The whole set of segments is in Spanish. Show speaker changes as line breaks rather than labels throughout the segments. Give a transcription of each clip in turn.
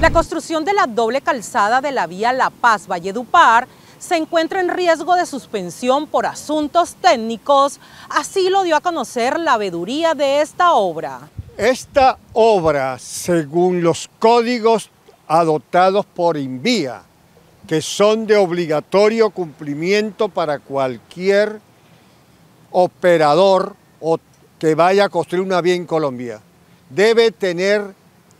La construcción de la doble calzada de la vía La Paz Valledupar se encuentra en riesgo de suspensión por asuntos técnicos, así lo dio a conocer la veeduría de esta obra. Esta obra, según los códigos adoptados por Invía, que son de obligatorio cumplimiento para cualquier operador o que vaya a construir una vía en Colombia, debe tener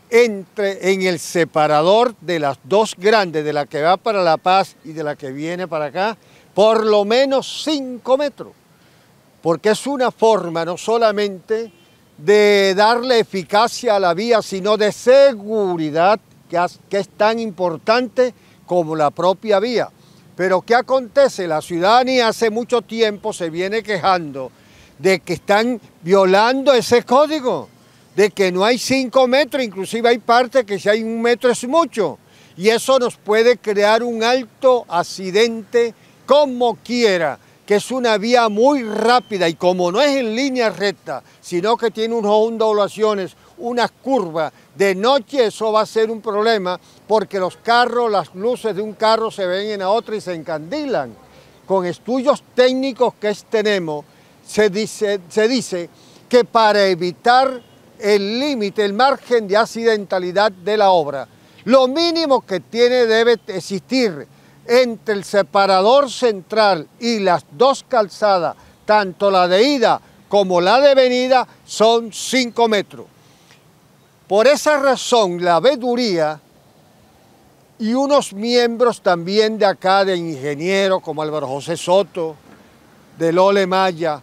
entre en el separador de las dos grandes, de la que va para La Paz y de la que viene para acá, por lo menos cinco metros, porque es una forma no solamente de darle eficacia a la vía, sino de seguridad, que es tan importante como la propia vía. Pero ¿qué acontece? La ciudadanía hace mucho tiempo se viene quejando de que están violando ese código de que no hay cinco metros, inclusive hay partes que si hay un metro es mucho. Y eso nos puede crear un alto accidente como quiera, que es una vía muy rápida y como no es en línea recta, sino que tiene unas ondulaciones, unas curvas, de noche eso va a ser un problema porque los carros, las luces de un carro se ven en la otra y se encandilan. Con estudios técnicos que tenemos, se dice, se dice que para evitar el límite, el margen de accidentalidad de la obra. Lo mínimo que tiene debe existir entre el separador central y las dos calzadas, tanto la de ida como la de venida, son 5 metros. Por esa razón, la veduría y unos miembros también de acá, de ingenieros como Álvaro José Soto, de Lole Maya,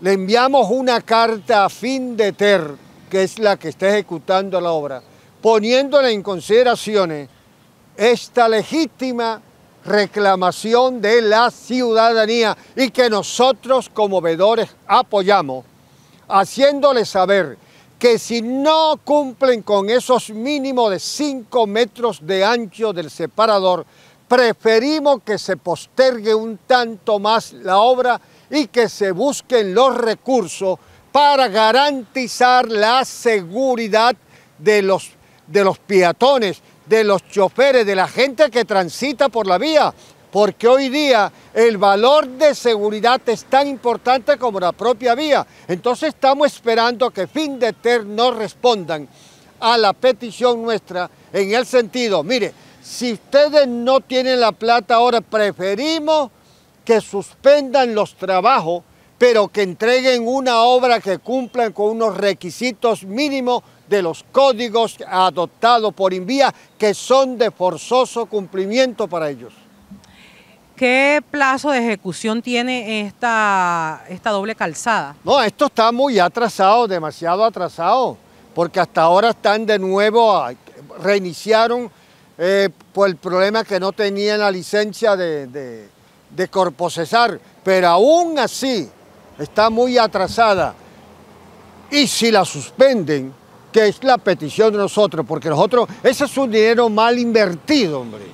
le enviamos una carta a fin de ter, que es la que está ejecutando la obra, poniéndole en consideraciones esta legítima reclamación de la ciudadanía y que nosotros como vedores apoyamos, haciéndole saber que si no cumplen con esos mínimos de 5 metros de ancho del separador, preferimos que se postergue un tanto más la obra y que se busquen los recursos para garantizar la seguridad de los, de los peatones, de los choferes, de la gente que transita por la vía, porque hoy día el valor de seguridad es tan importante como la propia vía. Entonces estamos esperando que fin FinDeter nos respondan a la petición nuestra en el sentido, mire, si ustedes no tienen la plata ahora, preferimos que suspendan los trabajos, pero que entreguen una obra que cumplan con unos requisitos mínimos de los códigos adoptados por Invía, que son de forzoso cumplimiento para ellos. ¿Qué plazo de ejecución tiene esta, esta doble calzada? No, esto está muy atrasado, demasiado atrasado, porque hasta ahora están de nuevo, reiniciaron eh, por el problema que no tenían la licencia de de cesar pero aún así está muy atrasada. Y si la suspenden, que es la petición de nosotros, porque nosotros, ese es un dinero mal invertido, hombre.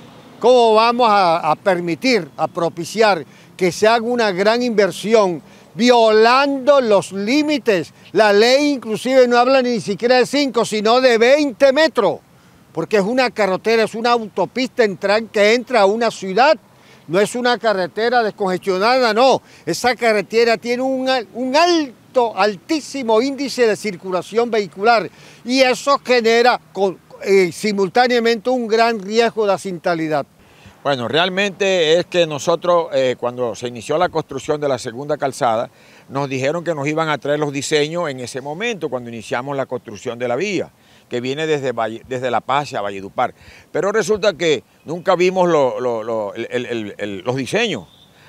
¿Cómo vamos a, permitir, a propiciar que se haga una gran inversión violando los límites? La ley inclusive no habla ni siquiera de 5, sino de 20 metros, porque es una carretera, es una autopista en que entra a una ciudad no es una carretera descongestionada, no. Esa carretera tiene un, alto, altísimo índice de circulación vehicular y eso genera eh, simultáneamente un gran riesgo de asintalidad.
Bueno, realmente es que nosotros eh, cuando se inició la construcción de la segunda calzada, nos dijeron que nos iban a traer los diseños en ese momento, cuando iniciamos la construcción de la vía, que viene desde, La Paz a Valledupar. Pero resulta que nunca vimos los diseños.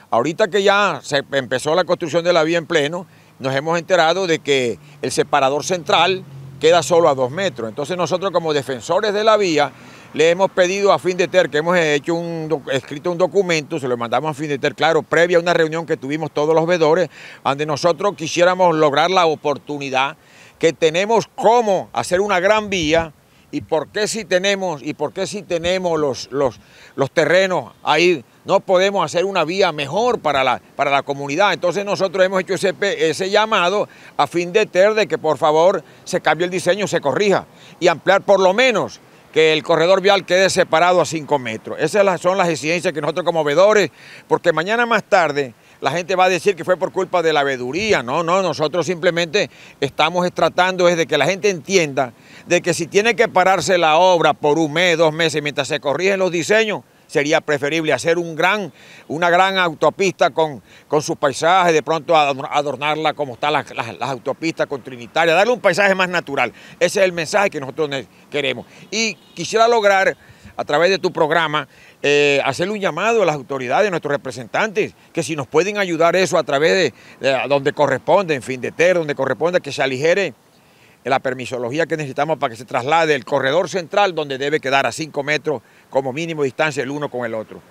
Ahorita que ya se empezó la construcción de la vía en pleno, nos hemos enterado de que el separador central queda solo a dos metros. Entonces nosotros como defensores de la vía le hemos pedido a Ter que hemos hecho un, escrito un documento, se lo mandamos a Ter claro, previa a una reunión que tuvimos todos los veedores, donde nosotros quisiéramos lograr la oportunidad que tenemos cómo hacer una gran vía y por qué si tenemos, y por qué si tenemos los, los, los terrenos ahí no podemos hacer una vía mejor para la, para la comunidad. Entonces nosotros hemos hecho ese, ese llamado a fin de ter de que por favor se cambie el diseño, se corrija y ampliar por lo menos que el corredor vial quede separado a 5 metros. Esas son las exigencias que nosotros como vedores, porque mañana más tarde la gente va a decir que fue por culpa de la veduría. No, no, nosotros simplemente estamos tratando de que la gente entienda de que si tiene que pararse la obra por un mes, dos meses, mientras se corrigen los diseños, sería preferible hacer un gran, una gran autopista con, con su paisaje, de pronto adornarla como están las, autopistas con Trinitaria, darle un paisaje más natural. Ese es el mensaje que nosotros queremos. Y quisiera lograr, a través de tu programa, eh, hacerle un llamado a las autoridades, a nuestros representantes, que si nos pueden ayudar eso a través de, de donde corresponde, en fin, de TER, donde corresponde, que se aligere la permisología que necesitamos para que se traslade el corredor central donde debe quedar a 5 metros como mínimo distancia el uno con el otro.